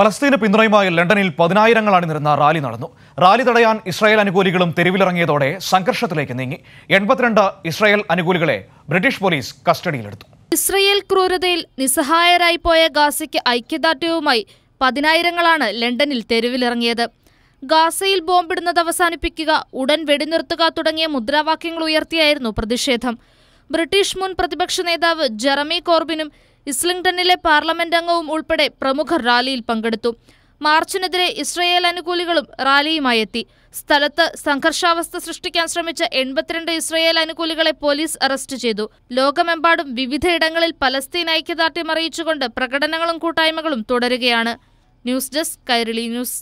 പലസ്തീന് പിന്തുണയുമായി ലണ്ടനിൽ പതിനായിരങ്ങൾ അണിനിരുന്ന റാലി നടന്നു റാലി തടയാൻ ഇസ്രായേൽ അനുകൂലികളും തെരുവിലിറങ്ങിയതോടെ സംഘർഷത്തിലേക്ക് നീങ്ങി എൺപത്തിരണ്ട് ഇസ്രായേൽ അനുകൂലികളെ ബ്രിട്ടീഷ് പോലീസ് കസ്റ്റഡിയിലെടുത്തു ഇസ്രയേൽ ക്രൂരതയിൽ നിസ്സഹായരായി പോയ ഗാസയ്ക്ക് ഐക്യദാർഢ്യവുമായി പതിനായിരങ്ങളാണ് ലണ്ടനിൽ തെരുവിലിറങ്ങിയത് ഗാസയിൽ ബോംബിടുന്നത് അവസാനിപ്പിക്കുക ഉടൻ വെടിനിർത്തുക തുടങ്ങിയ മുദ്രാവാക്യങ്ങൾ ഉയർത്തിയായിരുന്നു പ്രതിഷേധം ബ്രിട്ടീഷ് മുൻ പ്രതിപക്ഷ നേതാവ് ജെറമി കോർബിനും ഇസ്ലിംഗ്ടണിലെ പാർലമെന്റ് അംഗവും ഉൾപ്പെടെ പ്രമുഖർ റാലിയിൽ പങ്കെടുത്തു മാർച്ചിനെതിരെ ഇസ്രയേൽ അനുകൂലികളും റാലിയുമായി എത്തി സ്ഥലത്ത് സംഘർഷാവസ്ഥ സൃഷ്ടിക്കാൻ ശ്രമിച്ച എൺപത്തിരണ്ട് ഇസ്രയേൽ അനുകൂലികളെ പോലീസ് അറസ്റ്റ് ചെയ്തു ലോകമെമ്പാടും വിവിധയിടങ്ങളിൽ പലസ്തീൻ ഐക്യദാർഢ്യം അറിയിച്ചുകൊണ്ട് പ്രകടനങ്ങളും കൂട്ടായ്മകളും തുടരുകയാണ് ന്യൂസ് ഡെസ്ക് കൈരളി ന്യൂസ്